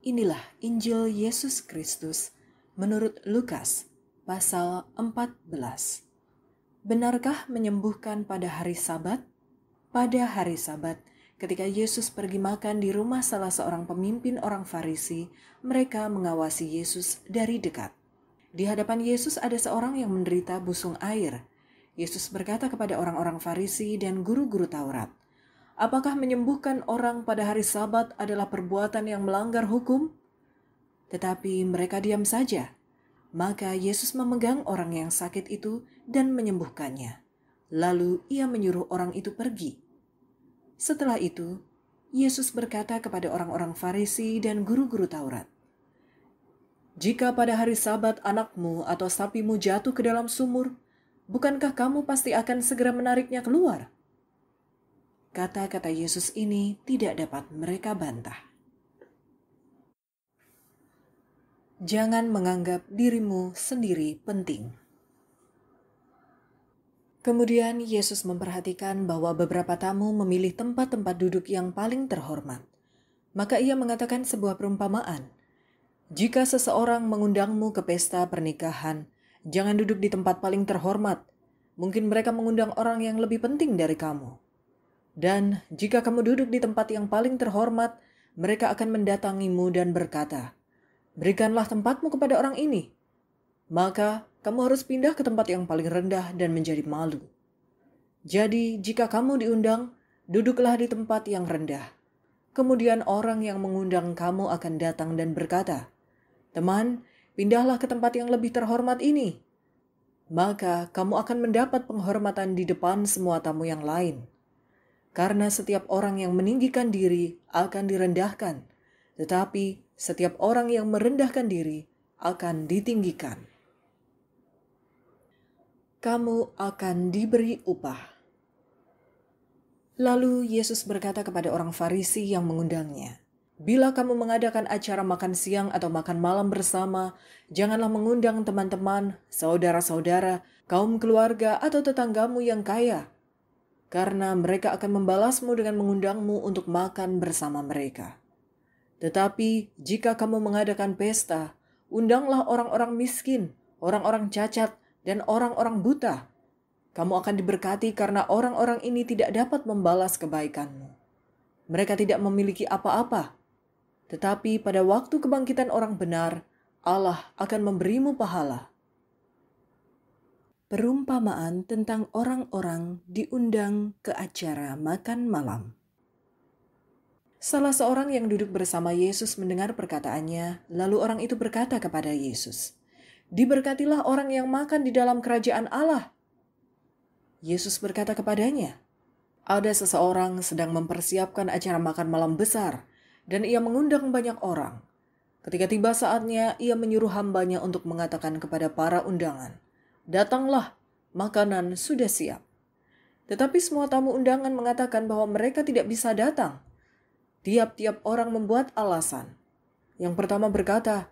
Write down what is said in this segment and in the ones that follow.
Inilah Injil Yesus Kristus menurut Lukas pasal 14. Benarkah menyembuhkan pada hari Sabat? Pada hari Sabat, ketika Yesus pergi makan di rumah salah seorang pemimpin orang Farisi, mereka mengawasi Yesus dari dekat. Di hadapan Yesus ada seorang yang menderita busung air. Yesus berkata kepada orang-orang Farisi dan guru-guru Taurat, Apakah menyembuhkan orang pada hari Sabat adalah perbuatan yang melanggar hukum? Tetapi mereka diam saja. Maka Yesus memegang orang yang sakit itu dan menyembuhkannya. Lalu ia menyuruh orang itu pergi. Setelah itu, Yesus berkata kepada orang-orang Farisi dan guru-guru Taurat, "Jika pada hari Sabat anakmu atau sapimu jatuh ke dalam sumur, bukankah kamu pasti akan segera menariknya keluar?" Kata-kata Yesus ini tidak dapat mereka bantah. Jangan menganggap dirimu sendiri penting. Kemudian Yesus memperhatikan bahwa beberapa tamu memilih tempat-tempat duduk yang paling terhormat. Maka ia mengatakan sebuah perumpamaan. Jika seseorang mengundangmu ke pesta pernikahan, jangan duduk di tempat paling terhormat. Mungkin mereka mengundang orang yang lebih penting dari kamu. Dan jika kamu duduk di tempat yang paling terhormat, mereka akan mendatangimu dan berkata, Berikanlah tempatmu kepada orang ini. Maka kamu harus pindah ke tempat yang paling rendah dan menjadi malu. Jadi jika kamu diundang, duduklah di tempat yang rendah. Kemudian orang yang mengundang kamu akan datang dan berkata, Teman, pindahlah ke tempat yang lebih terhormat ini. Maka kamu akan mendapat penghormatan di depan semua tamu yang lain.' Karena setiap orang yang meninggikan diri akan direndahkan, tetapi setiap orang yang merendahkan diri akan ditinggikan. Kamu akan diberi upah. Lalu Yesus berkata kepada orang Farisi yang mengundangnya, "Bila kamu mengadakan acara makan siang atau makan malam bersama, janganlah mengundang teman-teman, saudara-saudara, kaum keluarga, atau tetanggamu yang kaya, karena mereka akan membalasmu dengan mengundangmu untuk makan bersama mereka. Tetapi jika kamu mengadakan pesta, undanglah orang-orang miskin, orang-orang cacat, dan orang-orang buta. Kamu akan diberkati karena orang-orang ini tidak dapat membalas kebaikanmu. Mereka tidak memiliki apa-apa, tetapi pada waktu kebangkitan orang benar, Allah akan memberimu pahala perumpamaan tentang orang-orang diundang ke acara makan malam. Salah seorang yang duduk bersama Yesus mendengar perkataannya, lalu orang itu berkata kepada Yesus, "Diberkatilah orang yang makan di dalam kerajaan Allah." Yesus berkata kepadanya, "Ada seseorang sedang mempersiapkan acara makan malam besar, dan ia mengundang banyak orang. Ketika tiba saatnya, ia menyuruh hambanya untuk mengatakan kepada para undangan." Datanglah, makanan sudah siap. Tetapi semua tamu undangan mengatakan bahwa mereka tidak bisa datang. Tiap-tiap orang membuat alasan. Yang pertama berkata,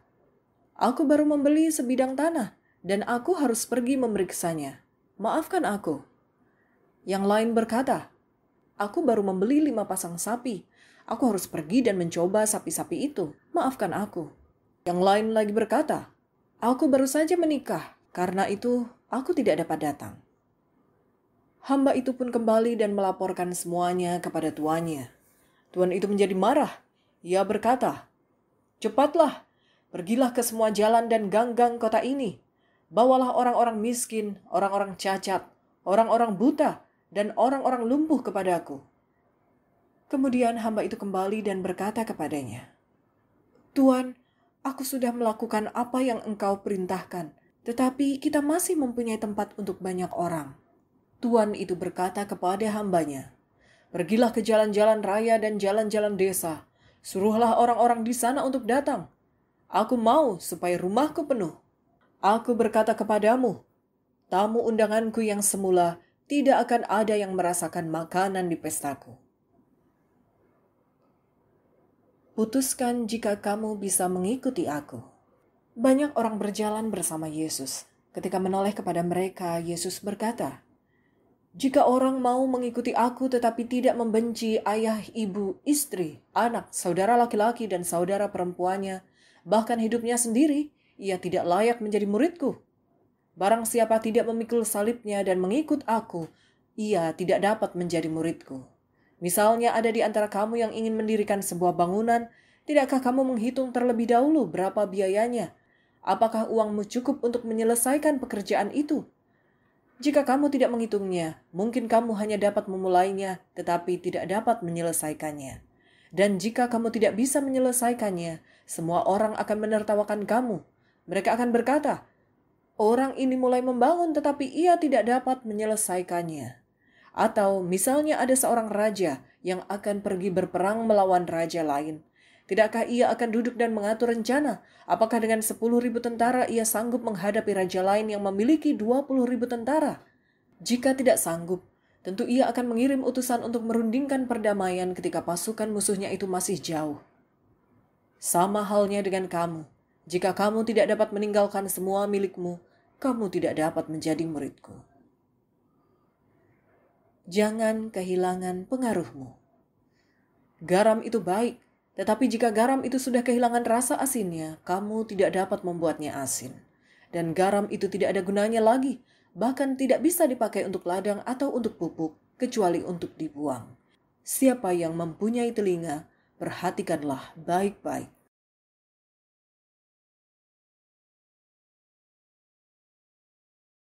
"Aku baru membeli sebidang tanah dan aku harus pergi memeriksanya. Maafkan aku." Yang lain berkata, "Aku baru membeli lima pasang sapi. Aku harus pergi dan mencoba sapi-sapi itu. Maafkan aku." Yang lain lagi berkata, "Aku baru saja menikah karena itu, aku tidak dapat datang. Hamba itu pun kembali dan melaporkan semuanya kepada tuannya. Tuan itu menjadi marah. Ia berkata, Cepatlah, pergilah ke semua jalan dan gang-gang kota ini. Bawalah orang-orang miskin, orang-orang cacat, orang-orang buta, dan orang-orang lumpuh kepadaku. Kemudian hamba itu kembali dan berkata kepadanya, Tuan, aku sudah melakukan apa yang engkau perintahkan, tetapi kita masih mempunyai tempat untuk banyak orang. Tuan itu berkata kepada hambanya, Pergilah ke jalan-jalan raya dan jalan-jalan desa. Suruhlah orang-orang di sana untuk datang. Aku mau supaya rumahku penuh. Aku berkata kepadamu, tamu undanganku yang semula tidak akan ada yang merasakan makanan di pestaku. Putuskan jika kamu bisa mengikuti aku. Banyak orang berjalan bersama Yesus. Ketika menoleh kepada mereka, Yesus berkata, "Jika orang mau mengikuti Aku tetapi tidak membenci ayah, ibu, istri, anak, saudara laki-laki, dan saudara perempuannya, bahkan hidupnya sendiri, ia tidak layak menjadi muridku. Barang siapa tidak memikul salibnya dan mengikut Aku, ia tidak dapat menjadi muridku." Misalnya, ada di antara kamu yang ingin mendirikan sebuah bangunan, tidakkah kamu menghitung terlebih dahulu berapa biayanya?" Apakah uangmu cukup untuk menyelesaikan pekerjaan itu? Jika kamu tidak menghitungnya, mungkin kamu hanya dapat memulainya, tetapi tidak dapat menyelesaikannya. Dan jika kamu tidak bisa menyelesaikannya, semua orang akan menertawakan kamu. Mereka akan berkata, "Orang ini mulai membangun, tetapi ia tidak dapat menyelesaikannya." Atau, misalnya, ada seorang raja yang akan pergi berperang melawan raja lain, Tidakkah ia akan duduk dan mengatur rencana? Apakah dengan sepuluh ribu tentara ia sanggup menghadapi raja lain yang memiliki dua puluh ribu tentara? Jika tidak sanggup, tentu ia akan mengirim utusan untuk merundingkan perdamaian ketika pasukan musuhnya itu masih jauh. Sama halnya dengan kamu. Jika kamu tidak dapat meninggalkan semua milikmu, kamu tidak dapat menjadi muridku. Jangan kehilangan pengaruhmu. Garam itu baik, tetapi jika garam itu sudah kehilangan rasa asinnya, kamu tidak dapat membuatnya asin. Dan garam itu tidak ada gunanya lagi, bahkan tidak bisa dipakai untuk ladang atau untuk pupuk, kecuali untuk dibuang. Siapa yang mempunyai telinga, perhatikanlah baik-baik.